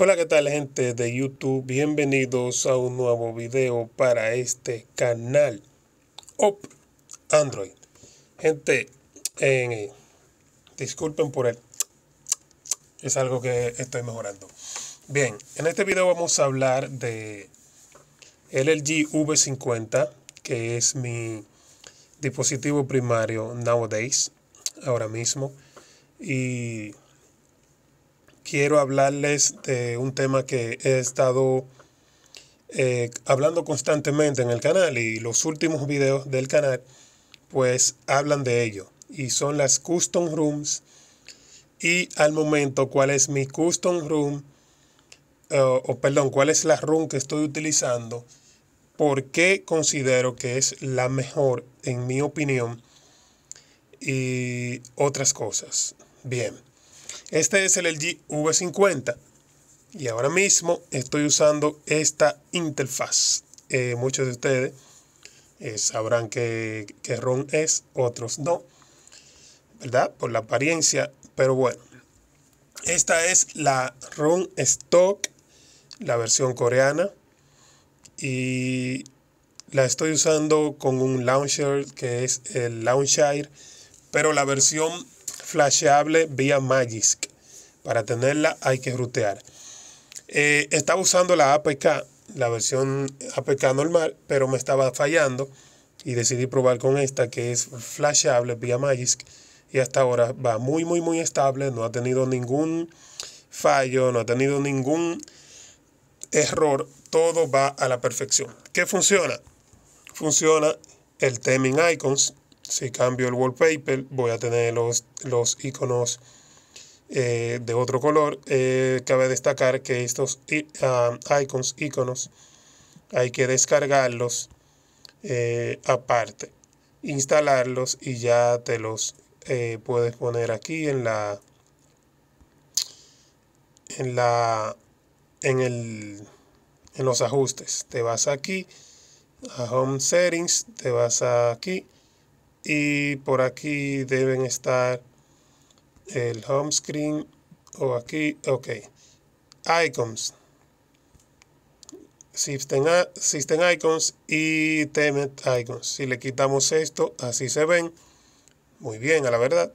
Hola, ¿qué tal gente de YouTube? Bienvenidos a un nuevo video para este canal OP Android. Gente, eh, disculpen por el... Es algo que estoy mejorando. Bien, en este video vamos a hablar de LG V50, que es mi dispositivo primario nowadays, ahora mismo. Y quiero hablarles de un tema que he estado eh, hablando constantemente en el canal y los últimos videos del canal pues hablan de ello y son las custom rooms y al momento cuál es mi custom room eh, o perdón cuál es la room que estoy utilizando por qué considero que es la mejor en mi opinión y otras cosas bien este es el LG V50 y ahora mismo estoy usando esta interfaz. Eh, muchos de ustedes eh, sabrán que, ROM es, otros no, ¿verdad? Por la apariencia, pero bueno. Esta es la ROM Stock, la versión coreana. Y la estoy usando con un launcher que es el Launcher pero la versión flasheable vía Magisk. Para tenerla hay que rutear. Eh, estaba usando la APK, la versión APK normal, pero me estaba fallando y decidí probar con esta que es flashable vía Magisk y hasta ahora va muy muy muy estable, no ha tenido ningún fallo, no ha tenido ningún error, todo va a la perfección. ¿Qué funciona? Funciona el Theming Icons, si cambio el wallpaper, voy a tener los, los iconos eh, de otro color. Eh, cabe destacar que estos ah, icons, iconos, hay que descargarlos eh, aparte, instalarlos y ya te los puedes poner aquí en la en la en el en los ajustes. Te vas aquí a Home Settings, te vas aquí y por aquí deben estar el home screen o aquí, ok, icons, system, system icons y temet icons. Si le quitamos esto, así se ven, muy bien a la verdad,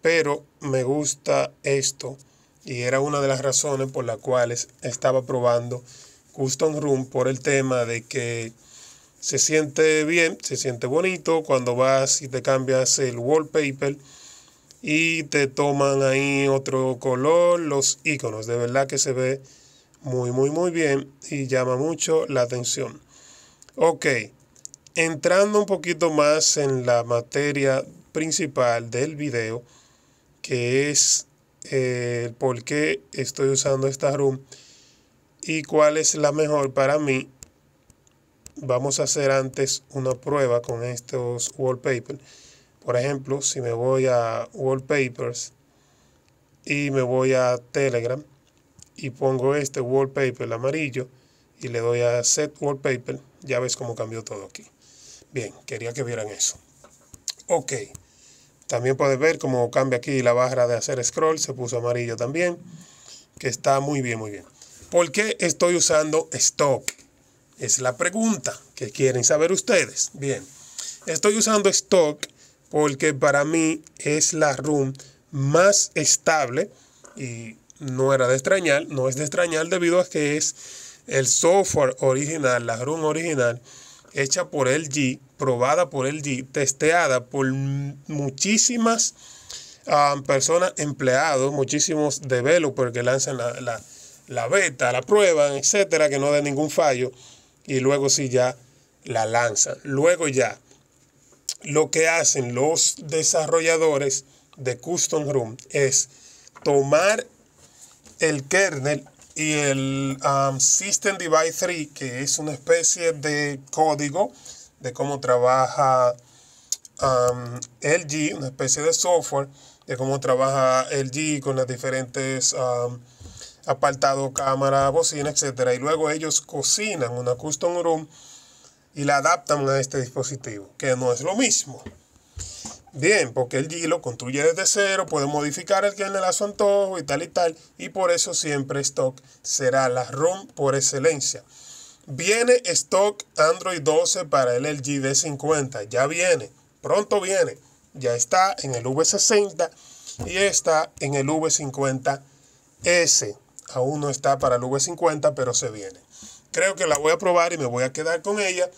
pero me gusta esto y era una de las razones por las cuales estaba probando Custom Room por el tema de que se siente bien, se siente bonito cuando vas y te cambias el wallpaper y te toman ahí otro color los iconos. De verdad que se ve muy, muy, muy bien y llama mucho la atención. Ok, entrando un poquito más en la materia principal del video, que es eh, el por qué estoy usando esta room y cuál es la mejor para mí vamos a hacer antes una prueba con estos wallpapers. Por ejemplo, si me voy a wallpapers y me voy a Telegram y pongo este wallpaper amarillo y le doy a set wallpaper, ya ves cómo cambió todo aquí. Bien, quería que vieran eso. Ok, también puedes ver cómo cambia aquí la barra de hacer scroll, se puso amarillo también, que está muy bien, muy bien. ¿Por qué estoy usando Stock? Es la pregunta que quieren saber ustedes. Bien, estoy usando stock porque para mí es la room más estable y no era de extrañar, no es de extrañar debido a que es el software original, la room original, hecha por LG, probada por LG, testeada por muchísimas ah, personas, empleados, muchísimos developers que lanzan la, la beta, la prueba, etcétera, que no de ningún fallo y luego sí ya la lanzan. Luego ya lo que hacen los desarrolladores de Custom Room es tomar el kernel y el um, System Device 3, que es una especie de código de cómo trabaja el um, LG, una especie de software de cómo trabaja LG con las diferentes um, apartado, cámara, bocina, etcétera. Y luego ellos cocinan una custom room y la adaptan a este dispositivo, que no es lo mismo. Bien, porque el G lo construye desde cero, puede modificar el que le da su antojo y tal y tal, y por eso siempre stock será la room por excelencia. Viene stock Android 12 para el LG d 50 ya viene, pronto viene, ya está en el V60 y está en el V50S. Aún no está para el V50, pero se viene. Creo que la voy a probar y me voy a quedar con ella.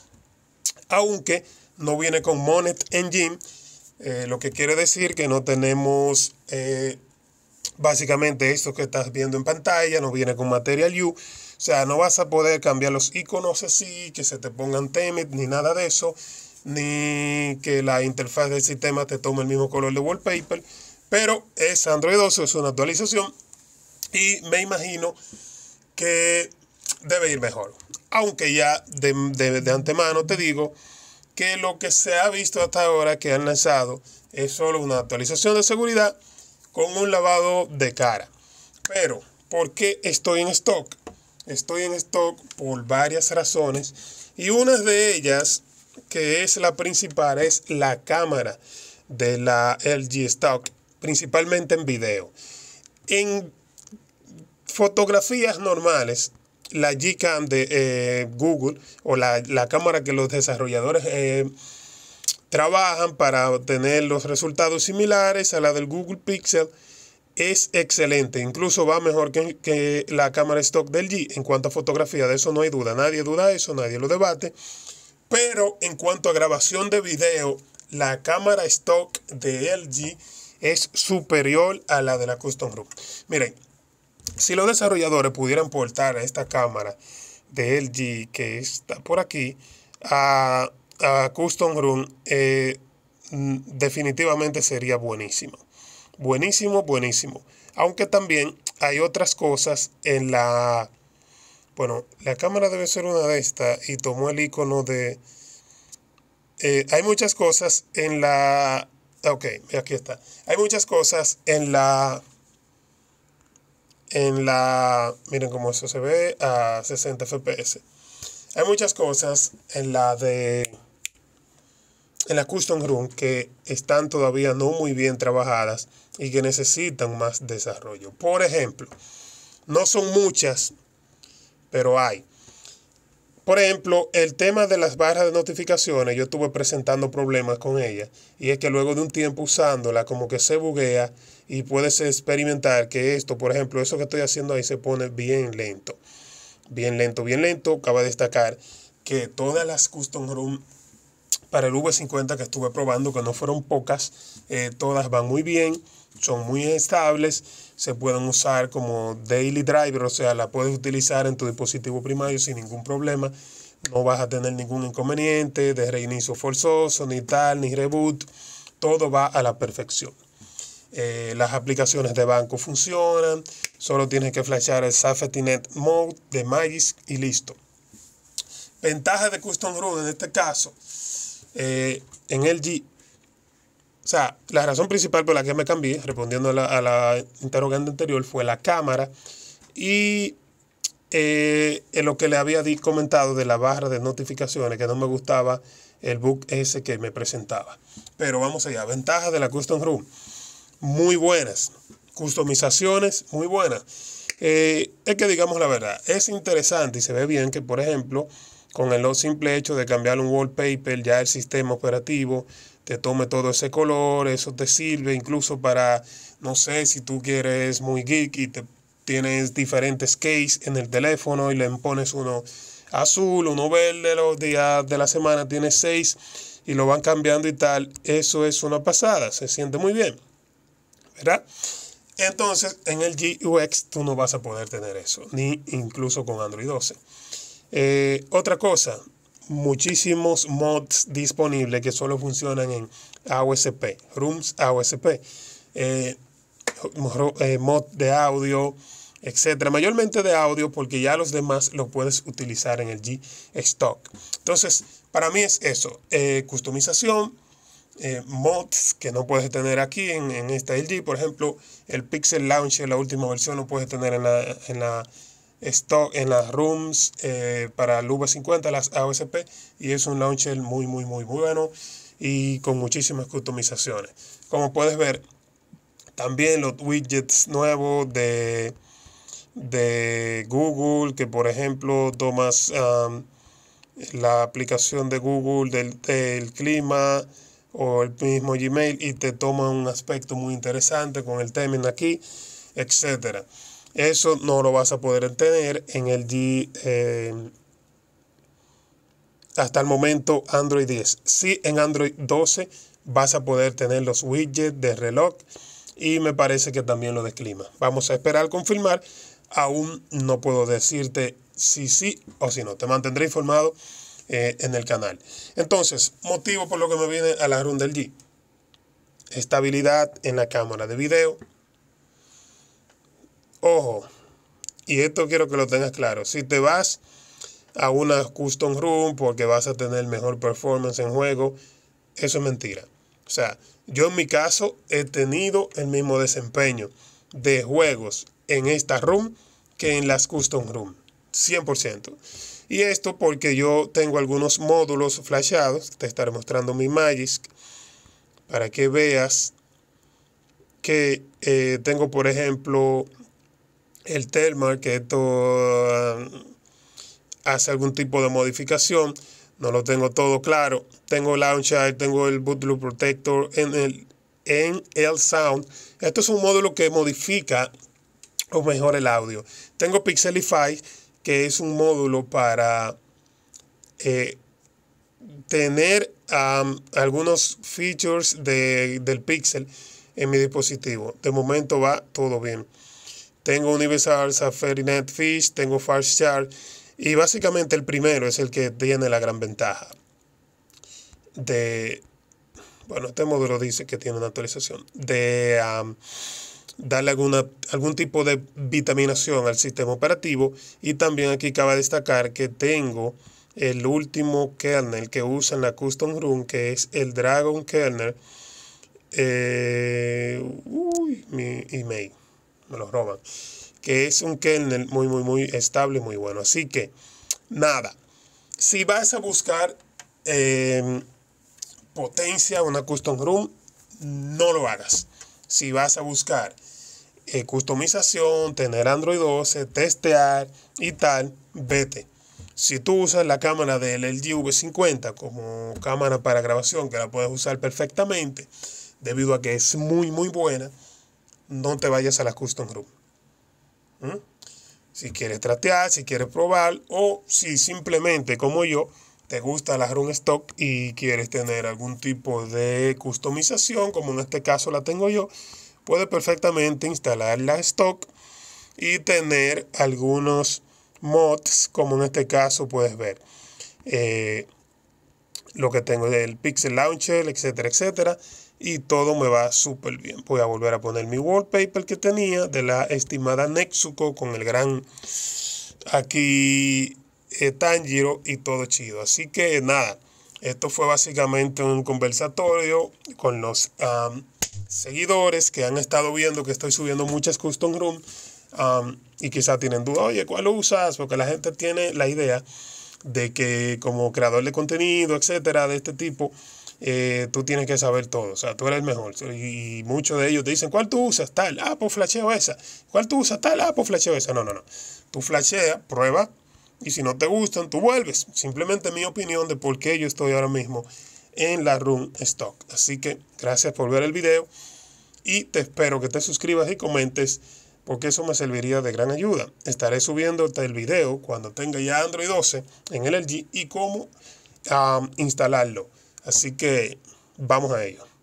Aunque no viene con Monet Engine. Eh, lo que quiere decir que no tenemos eh, básicamente esto que estás viendo en pantalla. No viene con Material U. O sea, no vas a poder cambiar los iconos así, que se te pongan temet, ni nada de eso, ni que la interfaz del sistema te tome el mismo color de wallpaper. Pero es Android 12, es una actualización y me imagino que debe ir mejor. Aunque ya de, antemano te digo que lo que se ha visto hasta ahora que han lanzado es solo una actualización de seguridad con un lavado de cara. Pero, ¿por qué estoy en stock? Estoy en stock por varias razones y una de ellas, que es la principal, es la cámara de la LG Stock, principalmente en video. En fotografías normales, la Gcam de eh, Google o la, cámara que los desarrolladores eh, trabajan para obtener los resultados similares a la del Google Pixel es excelente. Incluso va mejor que, la cámara stock del G en cuanto a fotografía. De eso no hay duda. Nadie duda eso, nadie lo debate. Pero en cuanto a grabación de video, la cámara stock de LG es superior a la de la Custom Group. Miren, si los desarrolladores pudieran portar a esta cámara de LG que está por aquí a, Custom Room, eh, mm, definitivamente sería buenísimo. Buenísimo, buenísimo. Aunque también hay otras cosas en la... Bueno, la cámara debe ser una de estas y tomó el icono de... Eh, hay muchas cosas en la... Ok, aquí está. Hay muchas cosas en la en la, miren cómo eso se ve, a 60 FPS. Hay muchas cosas en la de, en la Custom Room que están todavía no muy bien trabajadas y que necesitan más desarrollo. Por ejemplo, no son muchas, pero hay. Por ejemplo, el tema de las barras de notificaciones, yo estuve presentando problemas con ellas y es que luego de un tiempo usándola como que se buguea y puedes experimentar que esto, por ejemplo, eso que estoy haciendo ahí se pone bien lento. Bien lento, bien lento. Cabe destacar que todas las custom room para el V50 que estuve probando, que no fueron pocas, eh, todas van muy bien, son muy estables, se pueden usar como daily driver, o sea, la puedes utilizar en tu dispositivo primario sin ningún problema, no vas a tener ningún inconveniente de reinicio forzoso, ni tal, ni reboot, todo va a la perfección. Eh, las aplicaciones de banco funcionan, solo tienes que flashear el SafetyNet Mode de Magis y listo. Ventaja de Custom room en este caso, eh, en LG. O sea, la razón principal por la que me cambié, respondiendo a la, interrogante anterior, fue la cámara y eh, en lo que le había comentado de la barra de notificaciones, que no me gustaba el book ese que me presentaba. Pero vamos allá, ventaja de la Custom Room muy buenas, customizaciones muy buenas. Eh, es que digamos la verdad, es interesante y se ve bien que, por ejemplo, con el simple hecho de cambiar un wallpaper, ya el sistema operativo te tome todo ese color, eso te sirve incluso para, no sé, si tú quieres muy geek y te tienes diferentes case en el teléfono y le pones uno azul, uno verde, los días de la semana tienes seis y lo van cambiando y tal, eso es una pasada, se siente muy bien. ¿verdad? Entonces, en el GUX tú no vas a poder tener eso, ni incluso con Android 12. Eh, otra cosa, muchísimos mods disponibles que solo funcionan en AOSP, Rooms AOSP, eh, eh, mod de audio, etcétera, mayormente de audio porque ya los demás los puedes utilizar en el G-Stock. Entonces, para mí es eso, customización, eh, mods que no puedes tener aquí en, esta LG. Por ejemplo, el Pixel Launcher, la última versión, no puedes tener en la, en la stock, en las rooms eh, para el V50, las AOSP. Y es un launcher muy, muy, muy bueno y con muchísimas customizaciones. Como puedes ver, también los widgets nuevos de, de Google, que por ejemplo tomas la aplicación de Google del clima, o el mismo Gmail y te toma un aspecto muy interesante con el término aquí, etcétera. Eso no lo vas a poder tener en el G. Eh, hasta el momento Android 10. Sí, en Android 12 vas a poder tener los widgets de reloj y me parece que también lo de Vamos a esperar confirmar. Aún no puedo decirte si sí o si no. Te mantendré informado eh, en el canal. Entonces, motivo por lo que me viene a la room del G. Estabilidad en la cámara de video. Ojo, y esto quiero que lo tengas claro. Si te vas a una custom room porque vas a tener mejor performance en juego, eso es mentira. O sea, yo en mi caso he tenido el mismo desempeño de juegos en esta room que en las custom room. 100%. Y esto porque yo tengo algunos módulos flashados. Te estaré mostrando mi Magisk para que veas que eh, tengo, por ejemplo, el Telmar, que esto ah, hace algún tipo de modificación. No lo tengo todo claro. Tengo Launcher, tengo el Bootloop Protector en el, en el Sound. Esto es un módulo que modifica o mejora el audio. Tengo Pixelify que es un módulo para eh, tener algunos features del Pixel en mi dispositivo. De momento va todo bien. Tengo Universal Safari Netfish, tengo Fast y básicamente el primero es el que tiene la gran ventaja de bueno, este módulo dice que tiene una actualización de darle alguna, algún tipo de vitaminación al sistema operativo. Y también aquí cabe destacar que tengo el último kernel que usa en la Custom Room, que es el Dragon Kernel. Eh, uy, mi email, me lo roban. Que es un kernel muy, muy, muy estable, muy bueno. Así que, nada, si vas a buscar eh, potencia, una Custom Room, no lo hagas si vas a buscar eh, customización, tener Android 12, testear y tal, vete. Si tú usas la cámara del LG V50 como cámara para grabación, que la puedes usar perfectamente, debido a que es muy, muy buena, no te vayas a la Custom Group. ¿Mm? Si quieres tratear, si quieres probar, o si simplemente como yo te gusta la Run Stock y quieres tener algún tipo de customización, como en este caso la tengo yo, puedes perfectamente instalar la Stock y tener algunos mods, como en este caso puedes ver. Eh, lo que tengo del Pixel Launcher, etcétera, etcétera. Y todo me va súper bien. Voy a volver a poner mi wallpaper que tenía de la estimada Nexuco con el gran aquí eh, Tanjiro y todo chido. Así que nada, esto fue básicamente un conversatorio con los seguidores que han estado viendo que estoy subiendo muchas custom room y quizá tienen duda, oye, ¿cuál usas? Porque la gente tiene la idea de que como creador de contenido, etcétera, de este tipo, eh, tú tienes que saber todo. O sea, tú eres el mejor. Y muchos de ellos te dicen, ¿cuál tú usas? Tal, ah, pues flasheo esa. ¿Cuál tú usas? Tal, ah, pues flasheo esa. No, no, no. Tú flashea, prueba, y si no te gustan, tú vuelves. Simplemente mi opinión de por qué yo estoy ahora mismo en la Room Stock. Así que gracias por ver el video y te espero que te suscribas y comentes porque eso me serviría de gran ayuda. Estaré subiéndote el video cuando tenga ya Android 12 en el LG y cómo ah, instalarlo. Así que vamos a ello.